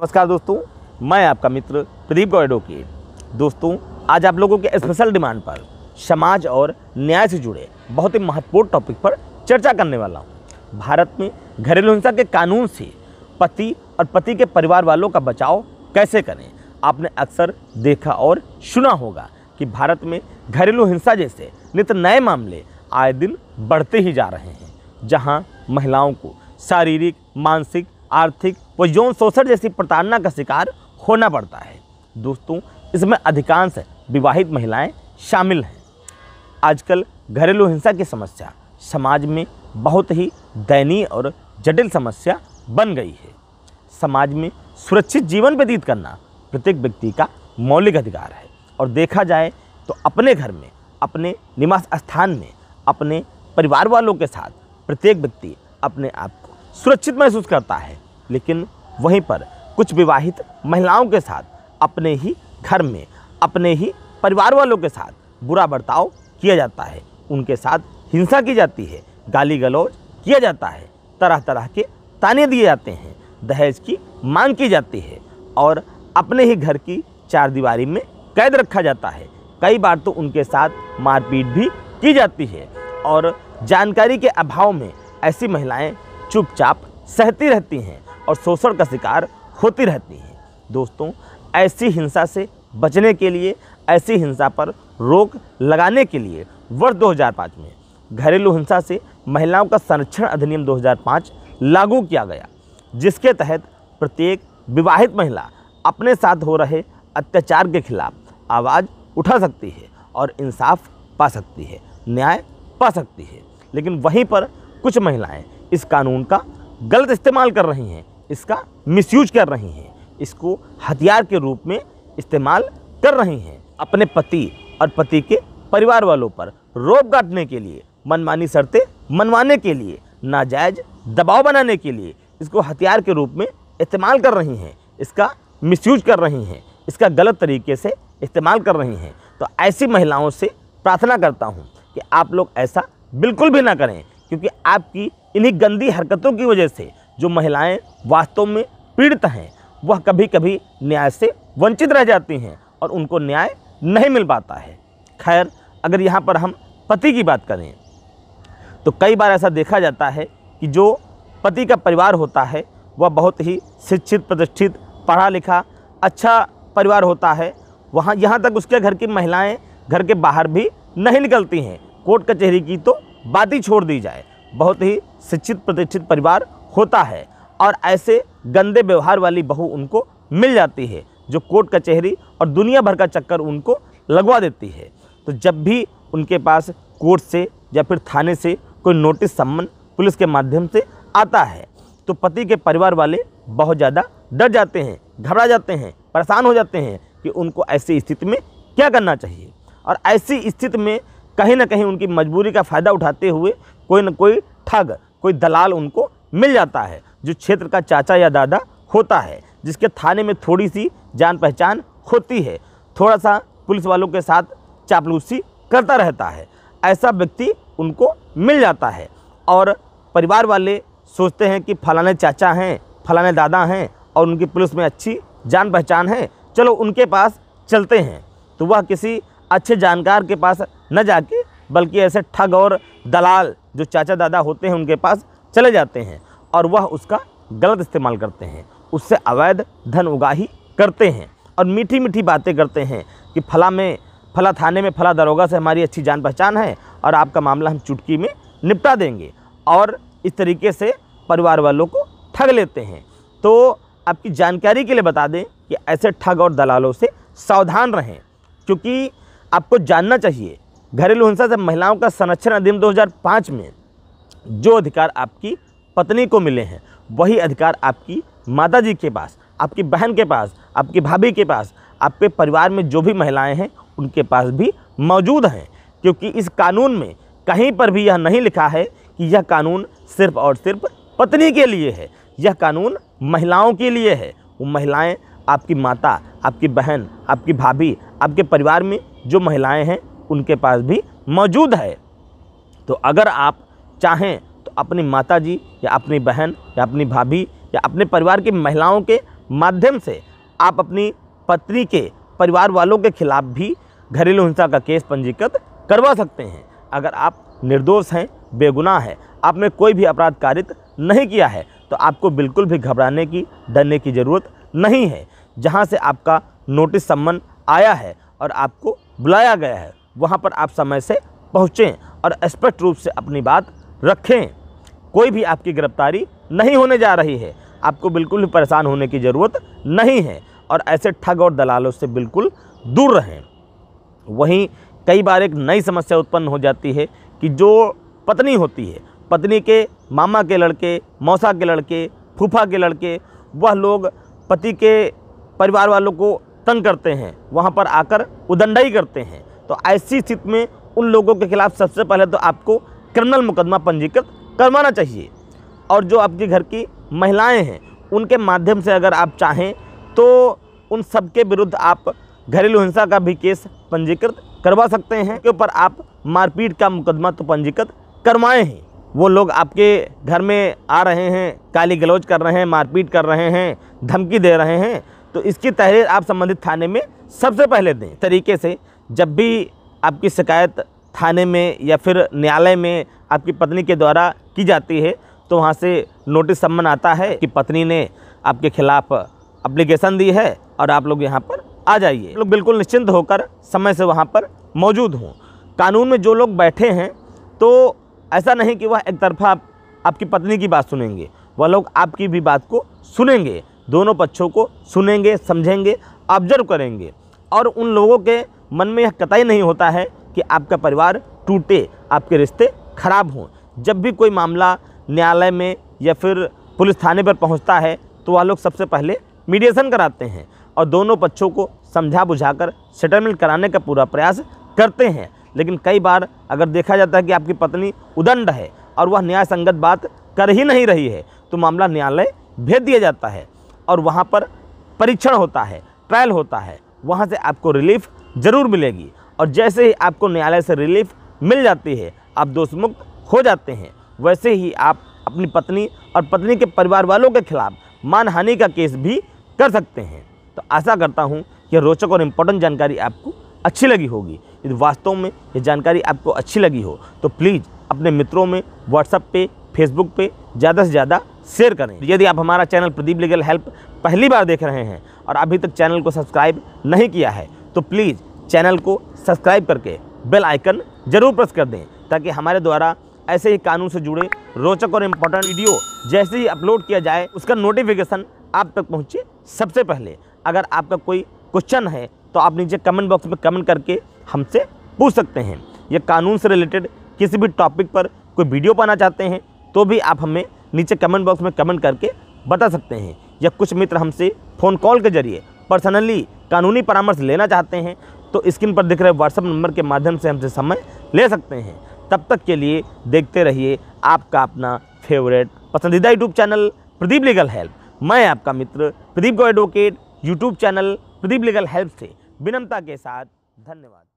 नमस्कार दोस्तों मैं आपका मित्र प्रदीप गौडो की दोस्तों आज आप लोगों के स्पेशल डिमांड पर समाज और न्याय से जुड़े बहुत ही महत्वपूर्ण टॉपिक पर चर्चा करने वाला हूँ भारत में घरेलू हिंसा के कानून से पति और पति के परिवार वालों का बचाव कैसे करें आपने अक्सर देखा और सुना होगा कि भारत में घरेलू हिंसा जैसे नित नए मामले आए दिन बढ़ते ही जा रहे हैं जहाँ महिलाओं को शारीरिक मानसिक आर्थिक व यौन शोषण जैसी प्रताड़ना का शिकार होना पड़ता है दोस्तों इसमें अधिकांश विवाहित महिलाएं शामिल हैं आजकल घरेलू हिंसा की समस्या समाज में बहुत ही दयनीय और जटिल समस्या बन गई है समाज में सुरक्षित जीवन व्यतीत करना प्रत्येक व्यक्ति का मौलिक अधिकार है और देखा जाए तो अपने घर में अपने निवास स्थान में अपने परिवार वालों के साथ प्रत्येक व्यक्ति अपने आप को सुरक्षित महसूस करता है लेकिन वहीं पर कुछ विवाहित महिलाओं के साथ अपने ही घर में अपने ही परिवार वालों के साथ बुरा बर्ताव किया जाता है उनके साथ हिंसा की जाती है गाली गलौज किया जाता है तरह तरह के ताने दिए जाते हैं दहेज की मांग की जाती है और अपने ही घर की चार दीवारी में कैद रखा जाता है कई बार तो उनके साथ मारपीट भी की जाती है और जानकारी के अभाव में ऐसी महिलाएं चुपचाप सहती रहती हैं और शोषण का शिकार होती रहती हैं दोस्तों ऐसी हिंसा से बचने के लिए ऐसी हिंसा पर रोक लगाने के लिए वर्ष 2005 में घरेलू हिंसा से महिलाओं का संरक्षण अधिनियम 2005 लागू किया गया जिसके तहत प्रत्येक विवाहित महिला अपने साथ हो रहे अत्याचार के खिलाफ आवाज़ उठा सकती है और इंसाफ पा सकती है न्याय पा सकती है लेकिन वहीं पर कुछ महिलाएं इस कानून का गलत इस्तेमाल कर रही हैं इसका मिसयूज कर रही हैं इसको हथियार के रूप में इस्तेमाल कर रही हैं अपने पति और पति के परिवार वालों पर रोप काटने के लिए मनमानी शर्तें मनवाने के लिए नाजायज दबाव बनाने के लिए इसको हथियार के रूप में इस्तेमाल कर रही हैं इसका मिसयूज कर रही हैं इसका गलत तरीके से इस्तेमाल कर रही हैं तो ऐसी महिलाओं से प्रार्थना करता हूँ कि आप लोग ऐसा बिल्कुल भी ना करें क्योंकि आपकी इन्हीं गंदी हरकतों की वजह से जो महिलाएं वास्तव में पीड़ित हैं वह कभी कभी न्याय से वंचित रह जाती हैं और उनको न्याय नहीं मिल पाता है खैर अगर यहाँ पर हम पति की बात करें तो कई बार ऐसा देखा जाता है कि जो पति का परिवार होता है वह बहुत ही शिक्षित प्रतिष्ठित पढ़ा लिखा अच्छा परिवार होता है वहाँ यहाँ तक उसके घर की महिलाएं घर के बाहर भी नहीं निकलती हैं कोर्ट कचहरी की तो बाती छोड़ दी जाए बहुत ही शिक्षित प्रतिष्ठित परिवार होता है और ऐसे गंदे व्यवहार वाली बहू उनको मिल जाती है जो कोर्ट कचहरी और दुनिया भर का चक्कर उनको लगवा देती है तो जब भी उनके पास कोर्ट से या फिर थाने से कोई नोटिस सम्मन पुलिस के माध्यम से आता है तो पति के परिवार वाले बहुत ज़्यादा डर जाते हैं घबरा जाते हैं परेशान हो जाते हैं कि उनको ऐसी स्थिति में क्या करना चाहिए और ऐसी स्थिति में कहीं ना कहीं उनकी मजबूरी का फ़ायदा उठाते हुए कोई ना कोई ठग कोई दलाल उनको मिल जाता है जो क्षेत्र का चाचा या दादा होता है जिसके थाने में थोड़ी सी जान पहचान होती है थोड़ा सा पुलिस वालों के साथ चापलूसी करता रहता है ऐसा व्यक्ति उनको मिल जाता है और परिवार वाले सोचते हैं कि फलाने चाचा हैं फलाने दादा हैं और उनकी पुलिस में अच्छी जान पहचान है चलो उनके पास चलते हैं तो वह किसी अच्छे जानकार के पास न जाके बल्कि ऐसे ठग और दलाल जो चाचा दादा होते हैं उनके पास चले जाते हैं और वह उसका गलत इस्तेमाल करते हैं उससे अवैध धन उगाही करते हैं और मीठी मीठी बातें करते हैं कि फला में फला थाने में फला दरोगा से हमारी अच्छी जान पहचान है और आपका मामला हम चुटकी में निपटा देंगे और इस तरीके से परिवार वालों को ठग लेते हैं तो आपकी जानकारी के लिए बता दें कि ऐसे ठग और दलालों से सावधान रहें क्योंकि आपको जानना चाहिए घरेलू हिंसा से महिलाओं का संरक्षण अधिनियम 2005 में जो अधिकार आपकी पत्नी को मिले हैं वही अधिकार आपकी माता जी के पास आपकी बहन के पास आपकी भाभी के पास आपके परिवार में जो भी महिलाएं हैं उनके पास भी मौजूद हैं क्योंकि इस कानून में कहीं पर भी यह नहीं लिखा है कि यह कानून सिर्फ और सिर्फ पत्नी के लिए है यह कानून महिलाओं के लिए है वो महिलाएं आपकी माता आपकी बहन आपकी भाभी आपके परिवार में जो महिलाएं हैं उनके पास भी मौजूद है तो अगर आप चाहें तो अपनी माता जी या अपनी बहन या अपनी भाभी या अपने परिवार की महिलाओं के माध्यम से आप अपनी पत्नी के परिवार वालों के खिलाफ भी घरेलू हिंसा का केस पंजीकृत करवा सकते हैं अगर आप निर्दोष हैं बेगुनाह हैं आपने कोई भी अपराध कारित नहीं किया है तो आपको बिल्कुल भी घबराने की डरने की ज़रूरत नहीं है जहाँ से आपका नोटिस सम्मन आया है और आपको बुलाया गया है वहाँ पर आप समय से पहुँचें और स्पष्ट रूप से अपनी बात रखें कोई भी आपकी गिरफ्तारी नहीं होने जा रही है आपको बिल्कुल भी परेशान होने की ज़रूरत नहीं है और ऐसे ठग और दलालों से बिल्कुल दूर रहें वहीं कई बार एक नई समस्या उत्पन्न हो जाती है कि जो पत्नी होती है पत्नी के मामा के लड़के मौसा के लड़के फूफा के लड़के वह लोग पति के परिवार वालों को तंग करते हैं वहाँ पर आकर उदंडाई करते हैं तो ऐसी स्थिति में उन लोगों के खिलाफ सबसे पहले तो आपको क्रिमिनल मुकदमा पंजीकृत करवाना चाहिए और जो आपके घर की महिलाएं हैं उनके माध्यम से अगर आप चाहें तो उन सबके विरुद्ध आप घरेलू हिंसा का भी केस पंजीकृत करवा सकते हैं के ऊपर आप मारपीट का मुकदमा तो पंजीकृत करवाए हैं वो लोग आपके घर में आ रहे हैं काली गलौज कर रहे हैं मारपीट कर रहे हैं धमकी दे रहे हैं तो इसकी तहरीर आप संबंधित थाने में सबसे पहले दें तरीके से जब भी आपकी शिकायत थाने में या फिर न्यायालय में आपकी पत्नी के द्वारा की जाती है तो वहाँ से नोटिस सम्मन आता है कि पत्नी ने आपके खिलाफ़ अप्लीकेशन दी है और आप लोग यहाँ पर आ जाइए लोग बिल्कुल निश्चिंत होकर समय से वहाँ पर मौजूद हों कानून में जो लोग बैठे हैं तो ऐसा नहीं कि वह एक तरफा आप, आपकी पत्नी की बात सुनेंगे वह लोग आपकी भी बात को सुनेंगे दोनों पक्षों को सुनेंगे समझेंगे ऑब्जर्व करेंगे और उन लोगों के मन में यह कतई नहीं होता है कि आपका परिवार टूटे आपके रिश्ते खराब हों जब भी कोई मामला न्यायालय में या फिर पुलिस थाने पर पहुंचता है तो वह लोग सबसे पहले मीडिएशन कराते हैं और दोनों पक्षों को समझा बुझाकर सेटलमेंट कराने का पूरा प्रयास करते हैं लेकिन कई बार अगर देखा जाता है कि आपकी पत्नी उदंड है और वह न्याय संगत बात कर ही नहीं रही है तो मामला न्यायालय भेज दिया जाता है और वहाँ पर परीक्षण होता है ट्रायल होता है वहाँ से आपको रिलीफ ज़रूर मिलेगी और जैसे ही आपको न्यायालय से रिलीफ मिल जाती है आप दोषमुक्त हो जाते हैं वैसे ही आप अपनी पत्नी और पत्नी के परिवार वालों के खिलाफ मानहानि का केस भी कर सकते हैं तो आशा करता हूँ कि रोचक और इम्पोर्टेंट जानकारी आपको अच्छी लगी होगी यदि वास्तव में ये जानकारी आपको अच्छी लगी हो तो प्लीज़ अपने मित्रों में व्हाट्सअप पे फेसबुक पे ज़्यादा से ज़्यादा शेयर करें यदि आप हमारा चैनल प्रदीप लीगल हेल्प पहली बार देख रहे हैं और अभी तक चैनल को सब्सक्राइब नहीं किया है तो प्लीज़ चैनल को सब्सक्राइब करके बेल आइकन जरूर प्रेस कर दें ताकि हमारे द्वारा ऐसे ही कानून से जुड़े रोचक और इम्पोर्टेंट वीडियो जैसे ही अपलोड किया जाए उसका नोटिफिकेशन आप तक पहुँचे सबसे पहले अगर आपका कोई क्वेश्चन है तो आप नीचे कमेंट बॉक्स में कमेंट करके हमसे पूछ सकते हैं या कानून से रिलेटेड किसी भी टॉपिक पर कोई वीडियो पाना चाहते हैं तो भी आप हमें नीचे कमेंट बॉक्स में कमेंट करके बता सकते हैं या कुछ मित्र हमसे फ़ोन कॉल के जरिए पर्सनली कानूनी परामर्श लेना चाहते हैं तो स्क्रीन पर दिख रहे व्हाट्सअप नंबर के माध्यम से हमसे समय ले सकते हैं तब तक के लिए देखते रहिए आपका अपना फेवरेट पसंदीदा YouTube channel Pradeep legal help मैं आपका मित्र प्रदीप गो advocate YouTube channel Pradeep legal help से विनम्रता के साथ धन्यवाद